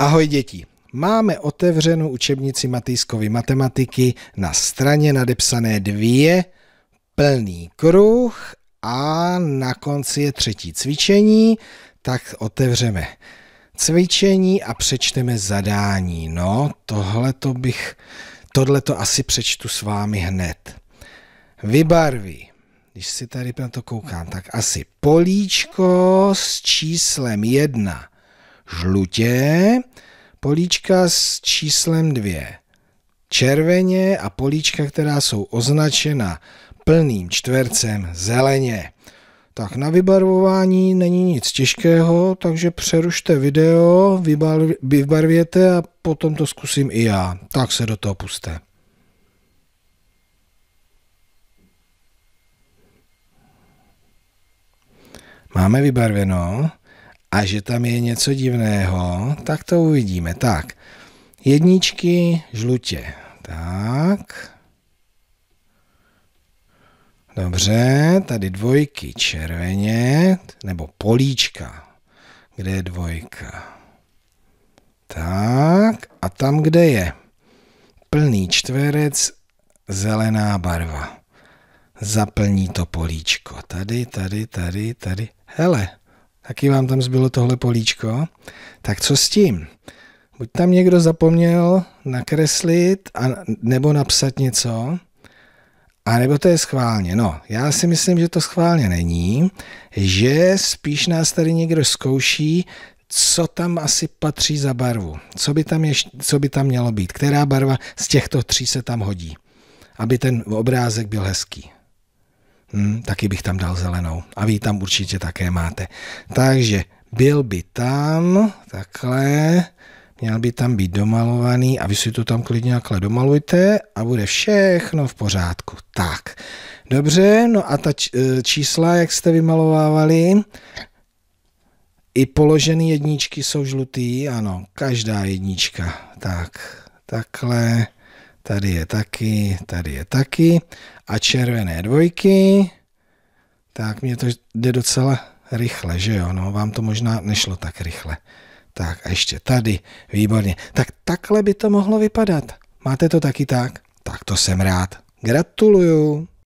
Ahoj děti! Máme otevřenou učebnici Matýskovy matematiky na straně nadepsané dvě, plný kruh a na konci je třetí cvičení, tak otevřeme cvičení a přečteme zadání. No, tohle to bych, tohle to asi přečtu s vámi hned. Vybarví. Když si tady na to koukám, tak asi políčko s číslem 1 žlutě, políčka s číslem 2 červeně a políčka, která jsou označena plným čtvercem zeleně. Tak na vybarvování není nic těžkého, takže přerušte video, vybarvěte a potom to zkusím i já. Tak se do toho puste. Máme vybarveno a že tam je něco divného, tak to uvidíme. Tak, jedničky žlutě. Tak. Dobře, tady dvojky červeně, nebo políčka. Kde je dvojka? Tak, a tam, kde je plný čtverec, zelená barva. Zaplní to políčko. Tady, tady, tady, tady. Hele, taky vám tam zbylo tohle políčko, tak co s tím? Buď tam někdo zapomněl nakreslit a, nebo napsat něco, a nebo to je schválně? No, já si myslím, že to schválně není, že spíš nás tady někdo zkouší, co tam asi patří za barvu, co by tam, ještě, co by tam mělo být, která barva z těchto tří se tam hodí, aby ten obrázek byl hezký. Hmm, taky bych tam dal zelenou. A vy tam určitě také máte. Takže byl by tam, takhle, měl by tam být domalovaný a vy si to tam klidně takhle domalujte a bude všechno v pořádku. Tak, dobře, no a ta e, čísla, jak jste vymalovávali, i položené jedničky jsou žlutý, ano, každá jednička. Tak, takhle, Tady je taky, tady je taky. A červené dvojky. Tak mě to jde docela rychle, že jo? No, vám to možná nešlo tak rychle. Tak a ještě tady, výborně. Tak takhle by to mohlo vypadat. Máte to taky tak? Tak to jsem rád. Gratuluju.